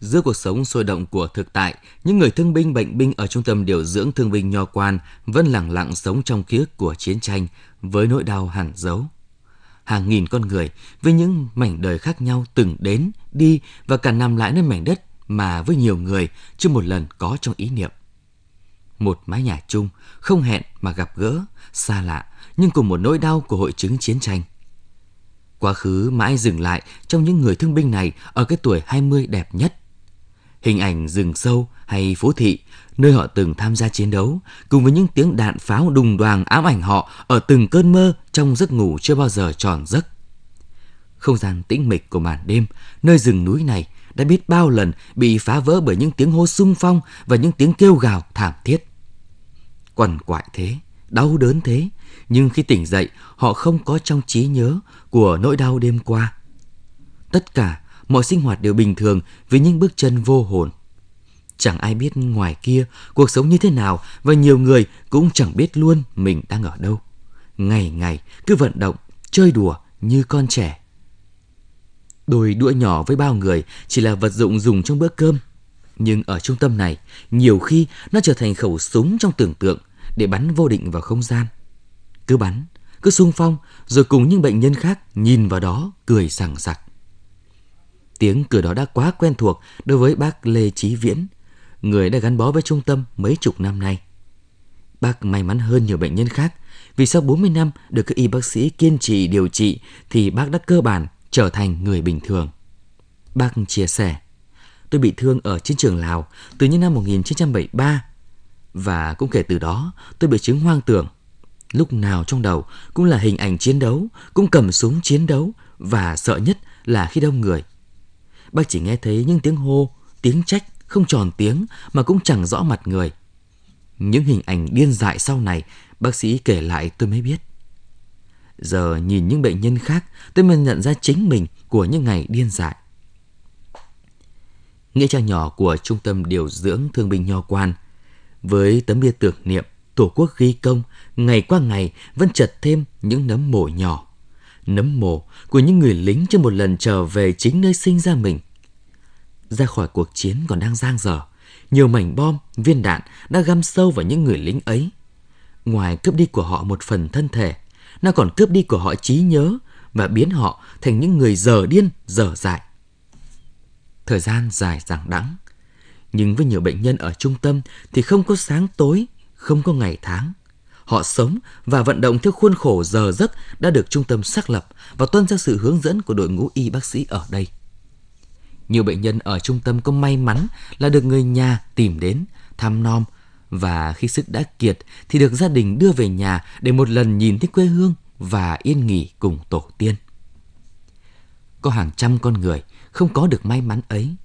Giữa cuộc sống sôi động của thực tại, những người thương binh bệnh binh ở trung tâm điều dưỡng thương binh Nho Quan vẫn lặng lặng sống trong ký ức của chiến tranh với nỗi đau hẳn giấu. Hàng nghìn con người với những mảnh đời khác nhau từng đến, đi và cả nằm lại nơi mảnh đất mà với nhiều người chưa một lần có trong ý niệm. Một mái nhà chung, không hẹn mà gặp gỡ, xa lạ, nhưng cùng một nỗi đau của hội chứng chiến tranh. Quá khứ mãi dừng lại trong những người thương binh này ở cái tuổi 20 đẹp nhất hình ảnh rừng sâu hay phố thị, nơi họ từng tham gia chiến đấu, cùng với những tiếng đạn pháo đùng đoàn ám ảnh họ ở từng cơn mơ trong giấc ngủ chưa bao giờ tròn giấc. Không gian tĩnh mịch của màn đêm, nơi rừng núi này đã biết bao lần bị phá vỡ bởi những tiếng hô sung phong và những tiếng kêu gào thảm thiết. Quằn quại thế, đau đớn thế, nhưng khi tỉnh dậy, họ không có trong trí nhớ của nỗi đau đêm qua. Tất cả mọi sinh hoạt đều bình thường với những bước chân vô hồn. Chẳng ai biết ngoài kia cuộc sống như thế nào và nhiều người cũng chẳng biết luôn mình đang ở đâu. Ngày ngày cứ vận động, chơi đùa như con trẻ. Đôi đũa nhỏ với bao người chỉ là vật dụng dùng trong bữa cơm. Nhưng ở trung tâm này, nhiều khi nó trở thành khẩu súng trong tưởng tượng để bắn vô định vào không gian. Cứ bắn, cứ sung phong, rồi cùng những bệnh nhân khác nhìn vào đó cười sảng sặc. Tiếng cửa đó đã quá quen thuộc đối với bác Lê Chí Viễn, người đã gắn bó với trung tâm mấy chục năm nay. Bác may mắn hơn nhiều bệnh nhân khác vì sau 40 năm được các y bác sĩ kiên trì điều trị thì bác đã cơ bản trở thành người bình thường. Bác chia sẻ, tôi bị thương ở chiến trường Lào từ những năm 1973 và cũng kể từ đó tôi bị chứng hoang tưởng. Lúc nào trong đầu cũng là hình ảnh chiến đấu, cũng cầm súng chiến đấu và sợ nhất là khi đông người bác chỉ nghe thấy những tiếng hô, tiếng trách không tròn tiếng mà cũng chẳng rõ mặt người. Những hình ảnh điên dại sau này bác sĩ kể lại tôi mới biết. Giờ nhìn những bệnh nhân khác tôi mới nhận ra chính mình của những ngày điên dại. Nghĩa trang nhỏ của Trung tâm Điều dưỡng Thương binh Nho Quan với tấm bia tưởng niệm Tổ quốc ghi công ngày qua ngày vẫn chật thêm những nấm mồ nhỏ nấm mồ của những người lính chưa một lần trở về chính nơi sinh ra mình. Ra khỏi cuộc chiến còn đang giang dở, nhiều mảnh bom, viên đạn đã găm sâu vào những người lính ấy. Ngoài cướp đi của họ một phần thân thể, nó còn cướp đi của họ trí nhớ và biến họ thành những người dở điên, dở dại. Thời gian dài dằng đẵng, nhưng với nhiều bệnh nhân ở trung tâm thì không có sáng tối, không có ngày tháng, Họ sống và vận động theo khuôn khổ giờ giấc đã được trung tâm xác lập và tuân theo sự hướng dẫn của đội ngũ y bác sĩ ở đây. Nhiều bệnh nhân ở trung tâm có may mắn là được người nhà tìm đến, thăm nom và khi sức đã kiệt thì được gia đình đưa về nhà để một lần nhìn thấy quê hương và yên nghỉ cùng tổ tiên. Có hàng trăm con người không có được may mắn ấy.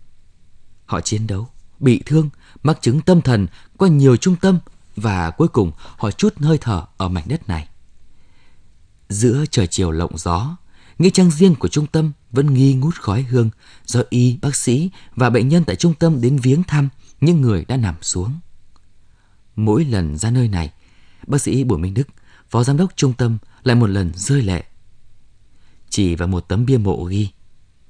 Họ chiến đấu, bị thương, mắc chứng tâm thần qua nhiều trung tâm và cuối cùng họ chút hơi thở ở mảnh đất này. Giữa trời chiều lộng gió, nghĩa trang riêng của trung tâm vẫn nghi ngút khói hương do y, bác sĩ và bệnh nhân tại trung tâm đến viếng thăm những người đã nằm xuống. Mỗi lần ra nơi này, bác sĩ Bùi Minh Đức, phó giám đốc trung tâm lại một lần rơi lệ. Chỉ vào một tấm bia mộ ghi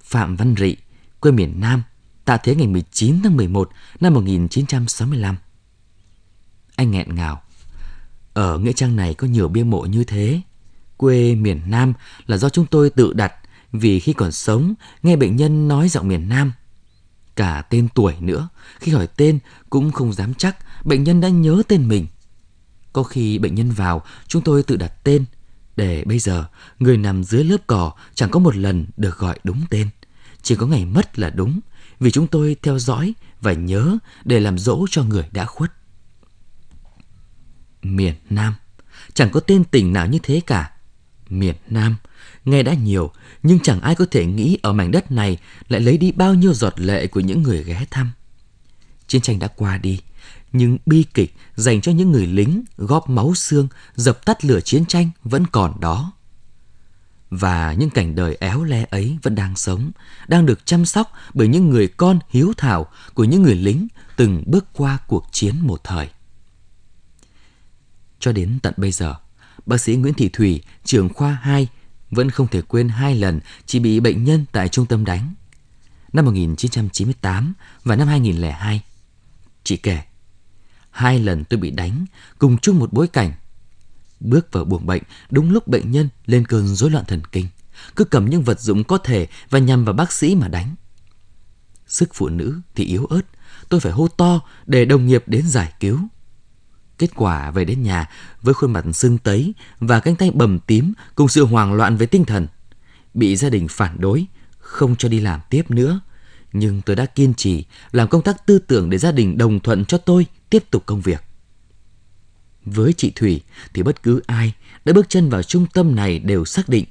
Phạm Văn Rị, quê miền Nam, tạ thế ngày 19 tháng 11 năm 1965 anh nghẹn ngào. Ở Nghĩa Trang này có nhiều bia mộ như thế. Quê miền Nam là do chúng tôi tự đặt vì khi còn sống, nghe bệnh nhân nói giọng miền Nam. Cả tên tuổi nữa, khi hỏi tên cũng không dám chắc bệnh nhân đã nhớ tên mình. Có khi bệnh nhân vào, chúng tôi tự đặt tên. Để bây giờ, người nằm dưới lớp cỏ chẳng có một lần được gọi đúng tên. Chỉ có ngày mất là đúng, vì chúng tôi theo dõi và nhớ để làm dỗ cho người đã khuất miền Nam. Chẳng có tên tỉnh nào như thế cả. Miền Nam, nghe đã nhiều, nhưng chẳng ai có thể nghĩ ở mảnh đất này lại lấy đi bao nhiêu giọt lệ của những người ghé thăm. Chiến tranh đã qua đi, nhưng bi kịch dành cho những người lính góp máu xương dập tắt lửa chiến tranh vẫn còn đó. Và những cảnh đời éo le ấy vẫn đang sống, đang được chăm sóc bởi những người con hiếu thảo của những người lính từng bước qua cuộc chiến một thời. Cho đến tận bây giờ, bác sĩ Nguyễn Thị Thủy, trưởng khoa 2, vẫn không thể quên hai lần chị bị bệnh nhân tại trung tâm đánh. Năm 1998 và năm 2002. Chị kể, hai lần tôi bị đánh cùng chung một bối cảnh. Bước vào buồng bệnh đúng lúc bệnh nhân lên cơn rối loạn thần kinh, cứ cầm những vật dụng có thể và nhằm vào bác sĩ mà đánh. Sức phụ nữ thì yếu ớt, tôi phải hô to để đồng nghiệp đến giải cứu. Kết quả về đến nhà với khuôn mặt sưng tấy và cánh tay bầm tím cùng sự hoảng loạn về tinh thần. Bị gia đình phản đối, không cho đi làm tiếp nữa. Nhưng tôi đã kiên trì làm công tác tư tưởng để gia đình đồng thuận cho tôi tiếp tục công việc. Với chị Thủy thì bất cứ ai đã bước chân vào trung tâm này đều xác định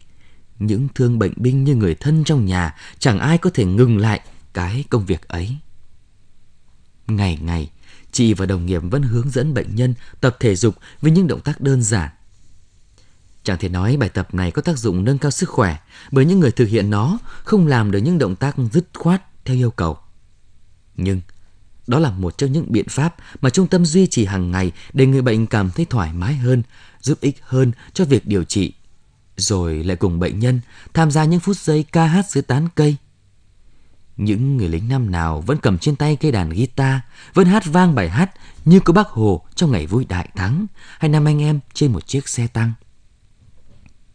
những thương bệnh binh như người thân trong nhà chẳng ai có thể ngừng lại cái công việc ấy. Ngày ngày, Chị và đồng nghiệp vẫn hướng dẫn bệnh nhân tập thể dục với những động tác đơn giản. chẳng thể nói bài tập này có tác dụng nâng cao sức khỏe bởi những người thực hiện nó không làm được những động tác dứt khoát theo yêu cầu. Nhưng đó là một trong những biện pháp mà trung tâm duy trì hàng ngày để người bệnh cảm thấy thoải mái hơn, giúp ích hơn cho việc điều trị. Rồi lại cùng bệnh nhân tham gia những phút giây ca hát dưới tán cây, những người lính năm nào vẫn cầm trên tay cây đàn guitar, vẫn hát vang bài hát như có bác Hồ trong ngày vui đại thắng hay năm anh em trên một chiếc xe tăng.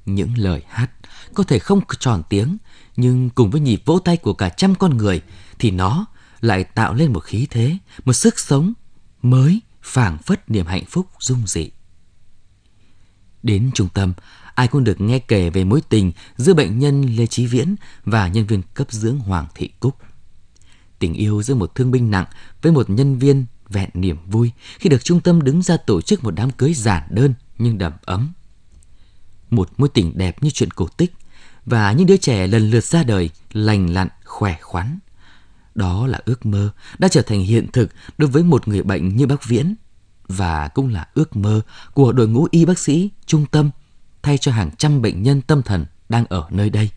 Những lời hát có thể không tròn tiếng, nhưng cùng với nhịp vỗ tay của cả trăm con người thì nó lại tạo lên một khí thế, một sức sống mới phảng phất niềm hạnh phúc dung dị. Đến trung tâm, ai cũng được nghe kể về mối tình giữa bệnh nhân Lê Chí Viễn và nhân viên cấp dưỡng Hoàng Thị Cúc. Tình yêu giữa một thương binh nặng với một nhân viên vẹn niềm vui khi được trung tâm đứng ra tổ chức một đám cưới giản đơn nhưng đầm ấm. Một mối tình đẹp như chuyện cổ tích và những đứa trẻ lần lượt ra đời lành lặn, khỏe khoắn. Đó là ước mơ đã trở thành hiện thực đối với một người bệnh như bác Viễn và cũng là ước mơ của đội ngũ y bác sĩ trung tâm thay cho hàng trăm bệnh nhân tâm thần đang ở nơi đây.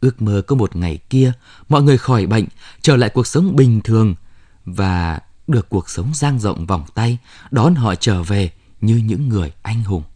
Ước mơ có một ngày kia, mọi người khỏi bệnh, trở lại cuộc sống bình thường và được cuộc sống giang rộng vòng tay, đón họ trở về như những người anh hùng.